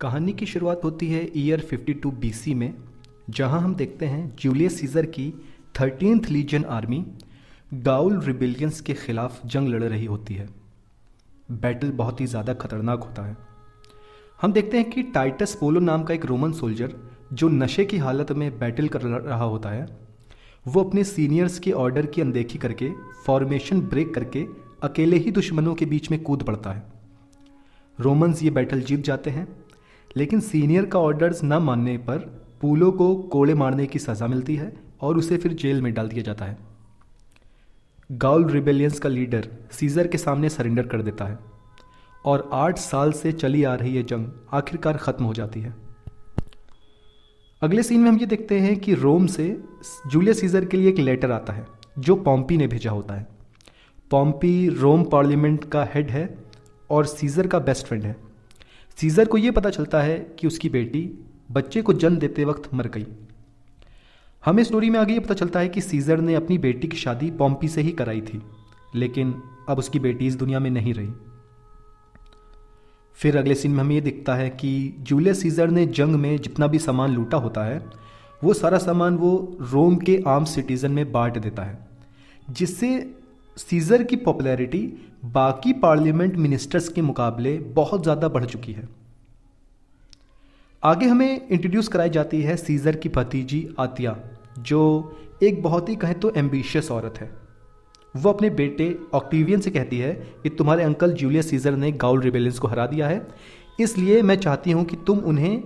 कहानी की शुरुआत होती है ईयर 52 टू में जहां हम देखते हैं जूलियस सीजर की thirteen legion army Gaul rebellions के खिलाफ जंग लड़ रही होती है बैटल बहुत ही ज़्यादा खतरनाक होता है हम देखते हैं कि टाइटस पोलो नाम का एक रोमन सोल्जर जो नशे की हालत में बैटल कर रहा होता है वो अपने सीनियर्स के ऑर्डर की अनदेखी करके फॉर्मेशन ब्रेक करके अकेले ही दुश्मनों के बीच में कूद पड़ता है रोमन्स ये बैटल जीत जाते हैं लेकिन सीनियर का ऑर्डर्स न मानने पर पुलो को कोड़े मारने की सज़ा मिलती है और उसे फिर जेल में डाल दिया जाता है गाउल रिबेलियंस का लीडर सीजर के सामने सरेंडर कर देता है और आठ साल से चली आ रही यह जंग आखिरकार ख़त्म हो जाती है अगले सीन में हम ये देखते हैं कि रोम से जूलियस सीजर के लिए एक लेटर आता है जो पॉम्पी ने भेजा होता है पॉम्पी रोम पार्लियामेंट का हेड है और सीजर का बेस्ट फ्रेंड है सीजर को ये पता चलता है कि उसकी बेटी बच्चे को जन्म देते वक्त मर गई हमें स्टोरी में आगे ये पता चलता है कि सीजर ने अपनी बेटी की शादी पॉम्पी से ही कराई थी लेकिन अब उसकी बेटी इस दुनिया में नहीं रही फिर अगले सीन में हमें ये दिखता है कि जूलियस सीजर ने जंग में जितना भी सामान लूटा होता है वो सारा सामान वो रोम के आम सिटीज़न में बांट देता है जिससे सीज़र की पॉपुलैरिटी बाकी पार्लियामेंट मिनिस्टर्स के मुकाबले बहुत ज़्यादा बढ़ चुकी है आगे हमें इंट्रोड्यूस कराई जाती है सीज़र की भतीजी आतिया जो एक बहुत ही कहें तो एम्बिशियस औरत है वो अपने बेटे ऑक्टिवियन से कहती है कि तुम्हारे अंकल जूलियस सीज़र ने गाउल रिबेलियंस को हरा दिया है इसलिए मैं चाहती हूँ कि तुम उन्हें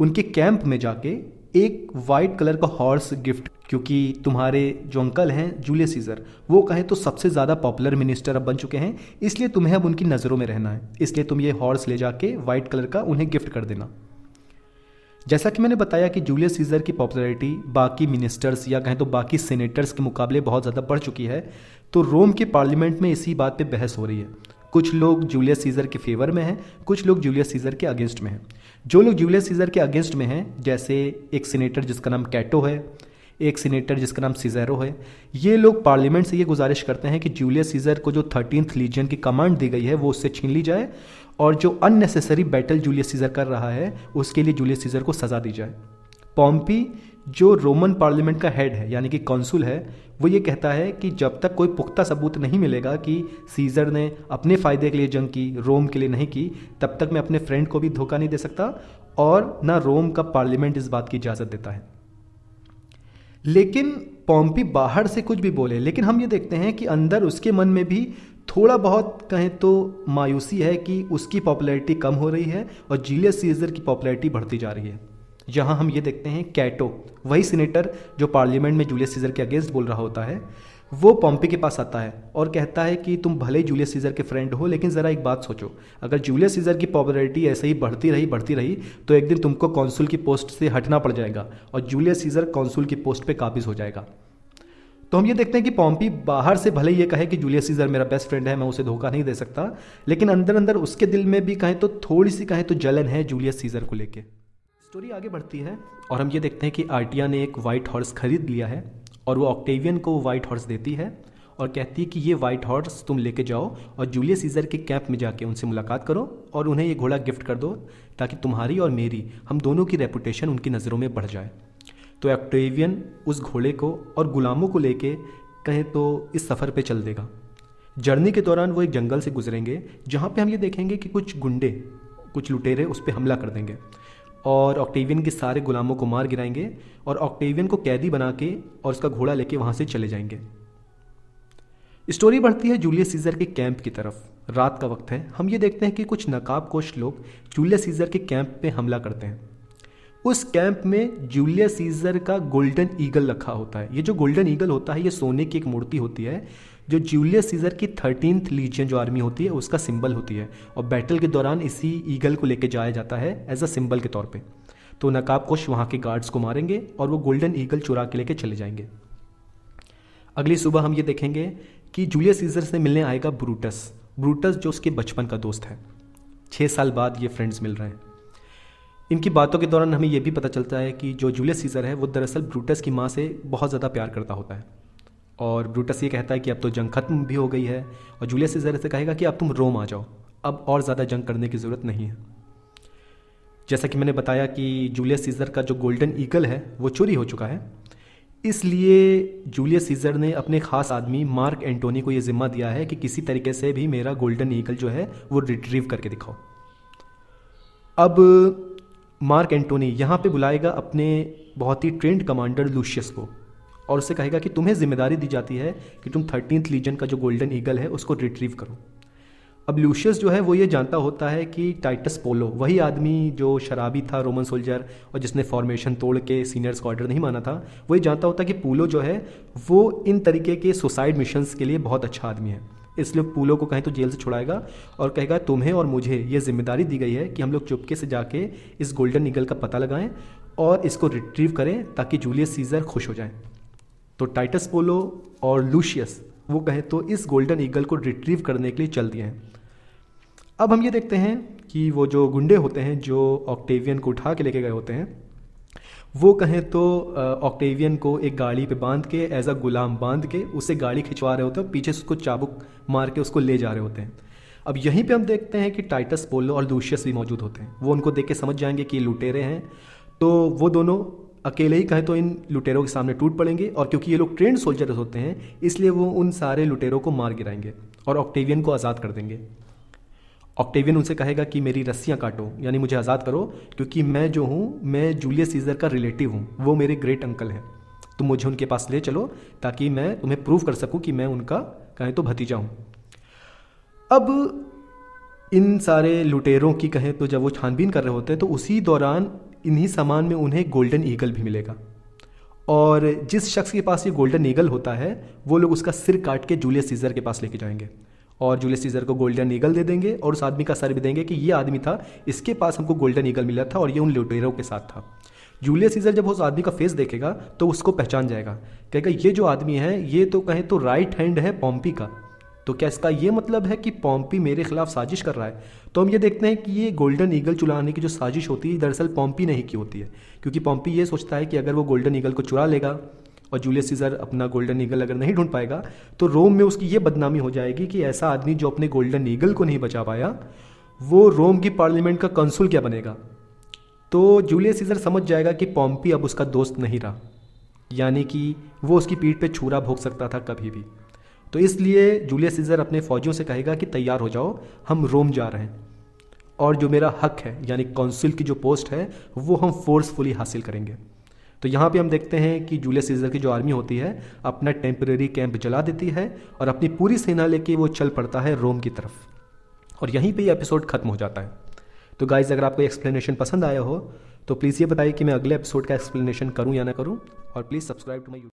उनके कैंप में जाके एक वाइट कलर का हॉर्स गिफ्ट क्योंकि तुम्हारे जो अंकल हैं जूलियस सीजर वो कहे तो सबसे ज़्यादा पॉपुलर मिनिस्टर अब बन चुके हैं इसलिए तुम्हें अब उनकी नज़रों में रहना है इसलिए तुम ये हॉर्स ले जाके वाइट कलर का उन्हें गिफ्ट कर देना जैसा कि मैंने बताया कि जूलियस सीजर की पॉपुलरिटी बाकी मिनिस्टर्स या कहें तो बाकी सेनेटर्स के मुकाबले बहुत ज़्यादा बढ़ चुकी है तो रोम के पार्लियामेंट में इसी बात पर बहस हो रही है कुछ लोग जूलियस सीजर के फेवर में हैं कुछ लोग जूलियस सीजर के अगेंस्ट में हैं जो लोग जूलियस सीजर के अगेंस्ट में हैं जैसे एक सीनेटर जिसका नाम कैटो है एक सीनेटर जिसका नाम सीजैरो है ये लोग पार्लियामेंट से ये गुजारिश करते हैं कि जूलियस सीजर को जो थर्टीनथ लीजन की कमांड दी गई है वो उससे छीन ली जाए और जो अननेसेसरी बैटल जूलियस सीजर कर रहा है उसके लिए जूलियस सीजर को सज़ा दी जाए पॉम्पी जो रोमन पार्लियामेंट का हेड है यानी कि कौंसुल है वो ये कहता है कि जब तक कोई पुख्ता सबूत नहीं मिलेगा कि सीजर ने अपने फ़ायदे के लिए जंग की रोम के लिए नहीं की तब तक मैं अपने फ्रेंड को भी धोखा नहीं दे सकता और ना रोम का पार्लियामेंट इस बात की इजाज़त देता है लेकिन पॉम्पी बाहर से कुछ भी बोले लेकिन हम ये देखते हैं कि अंदर उसके मन में भी थोड़ा बहुत कहें तो मायूसी है कि उसकी पॉपुलैरिटी कम हो रही है और जीलियस सीजर की पॉपुलैरिटी बढ़ती जा रही है जहां हम ये देखते हैं कैटो वही सीनेटर जो पार्लियामेंट में जूलियस सीजर के अगेंस्ट बोल रहा होता है वो पॉम्पी के पास आता है और कहता है कि तुम भले जूलियस सीजर के फ्रेंड हो लेकिन ज़रा एक बात सोचो अगर जूलियस सीजर की पॉपुलरिटी ऐसे ही बढ़ती रही बढ़ती रही तो एक दिन तुमको कौंसुल की पोस्ट से हटना पड़ जाएगा और जूलियस सीजर कौंसुल की पोस्ट पर काबिज हो जाएगा तो हम ये देखते हैं कि पॉम्पी बाहर से भले ही ये कहे कि जूलियस सीजर मेरा बेस्ट फ्रेंड है मैं उसे धोखा नहीं दे सकता लेकिन अंदर अंदर उसके दिल में भी कहें तो थोड़ी सी कहें तो जलन है जूलियस सीजर को लेकर स्टोरी आगे बढ़ती है और हम ये देखते हैं कि आर्टिया ने एक वाइट हॉर्स खरीद लिया है और वो ऑक्टेवियन को वाइट हॉर्स देती है और कहती है कि ये वाइट हॉर्स तुम लेके जाओ और जूलियस सीजर के कैंप में जाके उनसे मुलाकात करो और उन्हें ये घोड़ा गिफ्ट कर दो ताकि तुम्हारी और मेरी हम दोनों की रेपुटेशन उनकी नज़रों में बढ़ जाए तो ऑक्टेवियन उस घोड़े को और गुलामों को लेके कहें तो इस सफ़र पर चल देगा जर्नी के दौरान वो एक जंगल से गुजरेंगे जहाँ पर हम ये देखेंगे कि कुछ गुंडे कुछ लुटेरे उस पर हमला कर देंगे और ऑक्टेवियन के सारे गुलामों को मार गिराएंगे और ऑक्टेवियन को कैदी बना के और उसका घोड़ा लेके वहाँ से चले जाएंगे स्टोरी बढ़ती है जूलियस सीजर के कैंप की तरफ रात का वक्त है हम ये देखते हैं कि कुछ कोश लोग जूलियस सीजर के कैंप पे हमला करते हैं उस कैंप में जूलियस सीजर का गोल्डन ईगल रखा होता है ये जो गोल्डन ईगल होता है ये सोने की एक मूर्ति होती है जो जूलियस सीजर की थर्टीन लीजियन जो आर्मी होती है उसका सिंबल होती है और बैटल के दौरान इसी ईगल को लेकर जाया जाता है एज अ सिंबल के तौर पर तो नकाबपोश वहाँ के गार्ड्स को मारेंगे और वो गोल्डन ईगल चुरा के लेके चले जाएंगे अगली सुबह हम ये देखेंगे कि जूलियस सीजर से मिलने आएगा ब्रूटस ब्रूटस जो उसके बचपन का दोस्त है छः साल बाद ये फ्रेंड्स मिल रहे हैं इनकी बातों के दौरान हमें यह भी पता चलता है कि जो जूलियस सीज़र है वो दरअसल ब्रूटस की माँ से बहुत ज़्यादा प्यार करता होता है और ब्रूटस ये कहता है कि अब तो जंग खत्म भी हो गई है और जूलियस सीजर से कहेगा कि अब तुम रोम आ जाओ अब और ज़्यादा जंग करने की ज़रूरत नहीं है जैसा कि मैंने बताया कि जूलियस सीज़र का जो गोल्डन ईगल है वो चोरी हो चुका है इसलिए जूलियस सीज़र ने अपने ख़ास आदमी मार्क एंटोनी को ये ज़िम्मा दिया है कि किसी तरीके से भी मेरा गोल्डन ईगल जो है वो रिट्रीव करके दिखाओ अब मार्क एंटोनी यहाँ पे बुलाएगा अपने बहुत ही ट्रेंड कमांडर लूशियस को और उससे कहेगा कि तुम्हें जिम्मेदारी दी जाती है कि तुम थर्टीन लीजन का जो गोल्डन ईगल है उसको रिट्रीव करो अब ल्यूशियस जो है वो ये जानता होता है कि टाइटस पोलो वही आदमी जो शराबी था रोमन सोल्जर और जिसने फॉर्मेशन तोड़ के सीनियर ऑर्डर नहीं माना था वो ये जानता होता है कि पोलो जो है वो इन तरीके के सुसाइड मिशंस के लिए बहुत अच्छा आदमी है इसलिए पोलो को कहें तो जेल से छुड़ाएगा और कहेगा तुम्हें और मुझे ये जिम्मेदारी दी गई है कि हम लोग चुपके से जाके इस गोल्डन ईगल का पता लगाएं और इसको रिट्रीव करें ताकि जूलियस सीज़र खुश हो जाएं तो टाइटस पोलो और लूशियस वो कहें तो इस गोल्डन ईगल को रिट्रीव करने के लिए चल दिए हैं अब हम ये देखते हैं कि वो जो गुंडे होते हैं जो ऑक्टेवियन को उठा के लेके गए होते हैं वो कहें तो ऑक्टेवियन को एक गाड़ी पे बांध के एज अ गुलाम बांध के उसे गाड़ी खिंचवा रहे होते हैं पीछे से उसको चाबुक मार के उसको ले जा रहे होते हैं अब यहीं पे हम देखते हैं कि टाइटस पोलो और लूशियस भी मौजूद होते हैं वो उनको देख के समझ जाएंगे कि लुटेरे हैं तो वो दोनों अकेले ही कहें तो इन लुटेरों के सामने टूट पड़ेंगे और क्योंकि ये लोग ट्रेंड सोल्जर्स होते हैं इसलिए वो उन सारे लुटेरों को मार गिराएंगे और ऑक्टेवियन को आज़ाद कर देंगे ऑक्टेवियन उनसे कहेगा कि मेरी रस्सियाँ काटो यानी मुझे आज़ाद करो क्योंकि मैं जो हूँ मैं जूलियस सीजर का रिलेटिव हूँ वो मेरे ग्रेट अंकल हैं तो मुझे उनके पास ले चलो ताकि मैं तुम्हें प्रूव कर सकूँ कि मैं उनका कहें तो भतीजा हूँ अब इन सारे लुटेरों की कहें तो जब वो छानबीन कर रहे होते हैं तो उसी दौरान इन्हीं सामान में उन्हें गोल्डन ईगल भी मिलेगा और जिस शख्स के पास ये गोल्डन ईगल होता है वो लोग उसका सिर काट के जूलियस सीज़र के पास लेके जाएंगे और जूलियस सीज़र को गोल्डन ईगल दे देंगे और उस आदमी का सर भी देंगे कि ये आदमी था इसके पास हमको गोल्डन ईगल मिला था और ये उन लुटेरों के साथ था जूलियस सीज़र जब उस आदमी का फेस देखेगा तो उसको पहचान जाएगा कहेगा ये जो आदमी है ये तो कहें तो राइट हैंड है पॉम्पी का तो क्या इसका ये मतलब है कि पॉम्पी मेरे खिलाफ साजिश कर रहा है तो हम ये देखते हैं कि ये गोल्डन ईगल चुराने की जो साजिश होती है दरअसल पॉम्पी नहीं की होती है क्योंकि पॉम्पी ये सोचता है कि अगर वो गोल्डन ईगल को चुरा लेगा और जूलियस सीजर अपना गोल्डन ईगल अगर नहीं ढूंढ पाएगा तो रोम में उसकी ये बदनामी हो जाएगी कि ऐसा आदमी जो अपने गोल्डन ईगल को नहीं बचा पाया वो रोम की पार्लियामेंट का कंसुल क्या बनेगा तो जूलियस सीजर समझ जाएगा कि पॉम्पी अब उसका दोस्त नहीं रहा यानी कि वो उसकी पीठ पे छूरा भोग सकता था कभी भी तो इसलिए जूलियस सीजर अपने फौजियों से कहेगा कि तैयार हो जाओ हम रोम जा रहे हैं और जो मेरा हक है यानी कौंसिल की जो पोस्ट है वो हम फोर्सफुली हासिल करेंगे तो यहाँ पे हम देखते हैं कि जूलियस सीजर की जो आर्मी होती है अपना टेम्प्रेरी कैंप जला देती है और अपनी पूरी सेना लेके वो चल पड़ता है रोम की तरफ और यहीं पे ये एपिसोड ख़त्म हो जाता है तो गाइज अगर आपको एक्सप्लेनेशन पसंद आया हो तो प्लीज़ ये बताइए कि मैं अगले एपिसोड का एक्सप्लेनेशन करूँ या ना करूँ और प्लीज़ सब्सक्राइब टू माई